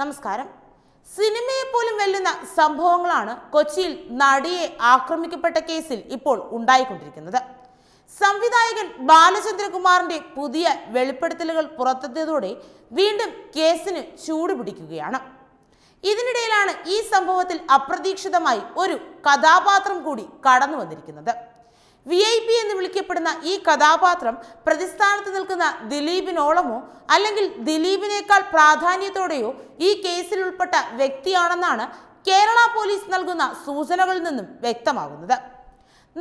നമസ്കാരം സിനിമയെ പോലും വെല്ലുന്ന സംഭവങ്ങളാണ് കൊച്ചിയിൽ നടിയെ ആക്രമിക്കപ്പെട്ട കേസിൽ ഇപ്പോൾ ഉണ്ടായിക്കൊണ്ടിരിക്കുന്നത് സംവിധായകൻ ബാലചന്ദ്രകുമാറിന്റെ പുതിയ വെളിപ്പെടുത്തലുകൾ പുറത്തെത്തിയതോടെ വീണ്ടും കേസിന് ചൂടുപിടിക്കുകയാണ് ഇതിനിടയിലാണ് ഈ സംഭവത്തിൽ അപ്രതീക്ഷിതമായി ഒരു കഥാപാത്രം കൂടി കടന്നു വന്നിരിക്കുന്നത് വി ഐ പി എന്ന് വിളിക്കപ്പെടുന്ന ഈ കഥാപാത്രം പ്രതിസ്ഥാനത്ത് നിൽക്കുന്ന ദിലീപിനോളമോ അല്ലെങ്കിൽ ദിലീപിനേക്കാൾ പ്രാധാന്യത്തോടെയോ ഈ കേസിൽ ഉൾപ്പെട്ട വ്യക്തിയാണെന്നാണ് കേരള പോലീസ് നൽകുന്ന സൂചനകളിൽ നിന്നും വ്യക്തമാകുന്നത്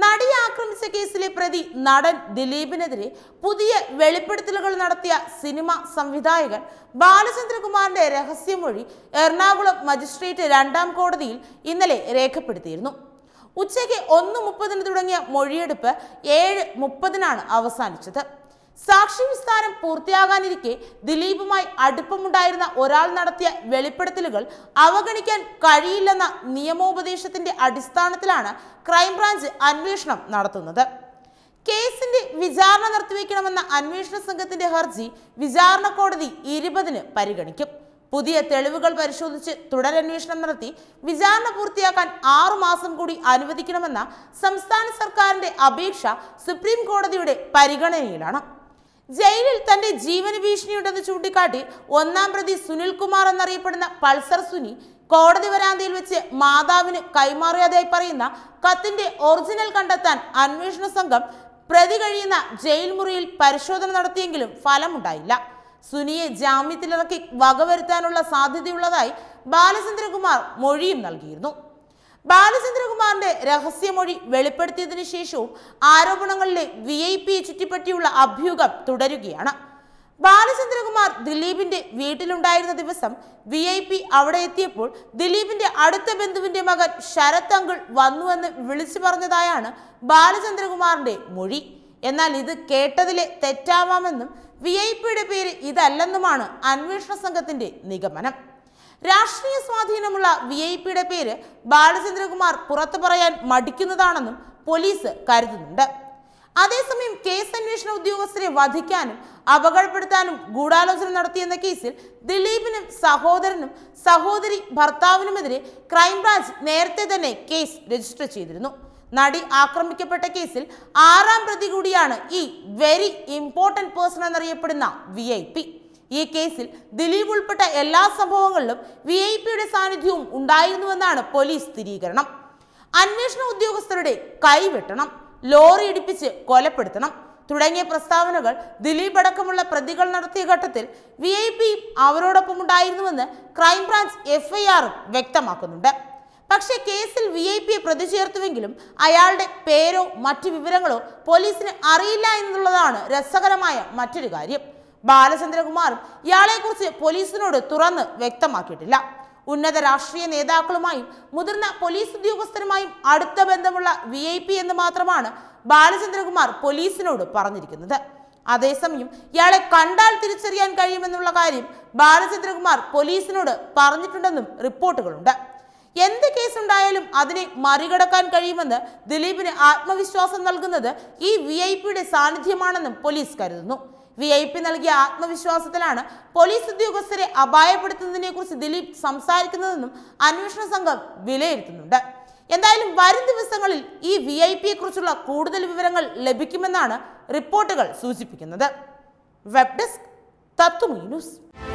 നടിയെ ആക്രമിച്ച കേസിലെ പ്രതി നടൻ ദിലീപിനെതിരെ പുതിയ വെളിപ്പെടുത്തലുകൾ നടത്തിയ സിനിമ സംവിധായകൻ ബാലചന്ദ്രകുമാറിന്റെ രഹസ്യമൊഴി എറണാകുളം മജിസ്ട്രേറ്റ് രണ്ടാം കോടതിയിൽ ഇന്നലെ രേഖപ്പെടുത്തിയിരുന്നു ഉച്ചയ്ക്ക് ഒന്ന് മുപ്പതിന് തുടങ്ങിയ മൊഴിയെടുപ്പ് ഏഴ് മുപ്പതിനാണ് അവസാനിച്ചത് സാക്ഷി വിസ്താരം പൂർത്തിയാകാനിരിക്കെ ദിലീപുമായി അടുപ്പമുണ്ടായിരുന്ന ഒരാൾ നടത്തിയ വെളിപ്പെടുത്തലുകൾ അവഗണിക്കാൻ കഴിയില്ലെന്ന നിയമോപദേശത്തിന്റെ അടിസ്ഥാനത്തിലാണ് ക്രൈംബ്രാഞ്ച് അന്വേഷണം നടത്തുന്നത് കേസിന്റെ വിചാരണ നിർത്തിവെക്കണമെന്ന അന്വേഷണ സംഘത്തിന്റെ ഹർജി വിചാരണ കോടതി ഇരുപതിന് പരിഗണിക്കും പുതിയ തെളിവുകൾ പരിശോധിച്ച് തുടരന്വേഷണം നടത്തി വിചാരണ പൂർത്തിയാക്കാൻ ആറുമാസം കൂടി അനുവദിക്കണമെന്ന സംസ്ഥാന സർക്കാരിന്റെ അപേക്ഷ സുപ്രീം കോടതിയുടെ പരിഗണനയിലാണ് ജയിലിൽ തന്റെ ജീവന ഭീഷണിയുണ്ടെന്ന് ചൂണ്ടിക്കാട്ടി ഒന്നാം പ്രതി സുനിൽകുമാർ എന്നറിയപ്പെടുന്ന പൾസർ സുനി കോടതി വരാന്തയിൽ വെച്ച് മാതാവിന് കൈമാറിയതായി പറയുന്ന കത്തിന്റെ ഒറിജിനൽ കണ്ടെത്താൻ അന്വേഷണ സംഘം പ്രതി കഴിയുന്ന ജയിൽ മുറിയിൽ പരിശോധന നടത്തിയെങ്കിലും ഫലമുണ്ടായില്ല സുനിയെ ജാമ്യത്തിലിറക്കി വകവരുത്താനുള്ള സാധ്യതയുള്ളതായി ബാലചന്ദ്രകുമാർ മൊഴിയും നൽകിയിരുന്നു ബാലചന്ദ്രകുമാറിന്റെ രഹസ്യമൊഴി വെളിപ്പെടുത്തിയതിനു ശേഷവും ആരോപണങ്ങളിലെ വി ഐ പിയെ ചുറ്റിപ്പറ്റിയുള്ള അഭ്യൂഹം തുടരുകയാണ് ബാലചന്ദ്രകുമാർ ദിലീപിന്റെ വീട്ടിലുണ്ടായിരുന്ന ദിവസം വി ഐ പി അവിടെ എത്തിയപ്പോൾ ദിലീപിന്റെ അടുത്ത ബന്ധുവിന്റെ മകൻ ശരത് അങ്കിൾ വന്നുവെന്ന് വിളിച്ചു പറഞ്ഞതായാണ് ബാലചന്ദ്രകുമാറിന്റെ മൊഴി എന്നാൽ ഇത് കേട്ടതിലെ തെറ്റാവാമെന്നും വി ഐ പിയുടെ പേര് ഇതല്ലെന്നുമാണ് അന്വേഷണ സംഘത്തിന്റെ നിഗമനം രാഷ്ട്രീയ സ്വാധീനമുള്ള വി ഐ പിയുടെ പേര് ബാലചന്ദ്രകുമാർ പുറത്തു പറയാൻ മടിക്കുന്നതാണെന്നും പോലീസ് കരുതുന്നുണ്ട് അതേസമയം കേസ് അന്വേഷണ ഉദ്യോഗസ്ഥരെ വധിക്കാനും അപകടപ്പെടുത്താനും ഗൂഢാലോചന നടത്തിയെന്ന കേസിൽ ദിലീപിനും സഹോദരനും സഹോദരി ഭർത്താവിനുമെതിരെ ക്രൈംബ്രാഞ്ച് നേരത്തെ തന്നെ കേസ് രജിസ്റ്റർ ചെയ്തിരുന്നു നടി ആക്രമിക്കപ്പെട്ട കേസിൽ ആറാം പ്രതി കൂടിയാണ് ഈ വെരി ഇമ്പോർട്ടൻറ്റ് പേഴ്സൺ എന്നറിയപ്പെടുന്ന വി ഐ പി ഈ കേസിൽ ദിലീപ് ഉൾപ്പെട്ട എല്ലാ സംഭവങ്ങളിലും വി ഐ പിയുടെ സാന്നിധ്യവും ഉണ്ടായിരുന്നുവെന്നാണ് പോലീസ് സ്ഥിരീകരണം അന്വേഷണ ഉദ്യോഗസ്ഥരുടെ കൈവെട്ടണം ലോറി ഇടിപ്പിച്ച് കൊലപ്പെടുത്തണം തുടങ്ങിയ പ്രസ്താവനകൾ ദിലീപ് അടക്കമുള്ള പ്രതികൾ നടത്തിയ ഘട്ടത്തിൽ വി ഐ പിയും അവരോടൊപ്പം ഉണ്ടായിരുന്നുവെന്ന് ക്രൈംബ്രാഞ്ച് എഫ്ഐആർ വ്യക്തമാക്കുന്നുണ്ട് പക്ഷേ കേസിൽ വി ഐ പിയെ പ്രതി ചേർത്തുവെങ്കിലും അയാളുടെ പേരോ മറ്റു വിവരങ്ങളോ പോലീസിന് അറിയില്ല എന്നുള്ളതാണ് രസകരമായ മറ്റൊരു കാര്യം ബാലചന്ദ്രകുമാറും ഇയാളെക്കുറിച്ച് പോലീസിനോട് തുറന്ന് വ്യക്തമാക്കിയിട്ടില്ല ഉന്നത രാഷ്ട്രീയ നേതാക്കളുമായും മുതിർന്ന പോലീസ് ഉദ്യോഗസ്ഥരുമായും അടുത്ത ബന്ധമുള്ള വി ഐ പി എന്ന് മാത്രമാണ് ബാലചന്ദ്രകുമാർ പോലീസിനോട് പറഞ്ഞിരിക്കുന്നത് അതേസമയം ഇയാളെ കണ്ടാൽ തിരിച്ചറിയാൻ കഴിയുമെന്നുള്ള കാര്യം ബാലചന്ദ്രകുമാർ പോലീസിനോട് പറഞ്ഞിട്ടുണ്ടെന്നും റിപ്പോർട്ടുകളുണ്ട് എന്ത് എന്തുണ്ടായാലും അതിനെ മറികടക്കാൻ കഴിയുമെന്ന് ദിലീപിന് ആത്മവിശ്വാസം നൽകുന്നത് ഈ വി ഐ പിയുടെ സാന്നിധ്യമാണെന്നും പോലീസ് കരുതുന്നു വി ഐ പി നൽകിയ ആത്മവിശ്വാസത്തിലാണ് പോലീസ് ഉദ്യോഗസ്ഥരെ അപായപ്പെടുത്തുന്നതിനെ കുറിച്ച് ദിലീപ് സംസാരിക്കുന്നതെന്നും അന്വേഷണ സംഘം വിലയിരുത്തുന്നുണ്ട് എന്തായാലും വരും ദിവസങ്ങളിൽ ഈ വി ഐ പിയെ കുറിച്ചുള്ള കൂടുതൽ വിവരങ്ങൾ ലഭിക്കുമെന്നാണ് റിപ്പോർട്ടുകൾ സൂചിപ്പിക്കുന്നത് വെബ് ഡെസ്ക് തത്തുമീ ന്യൂസ്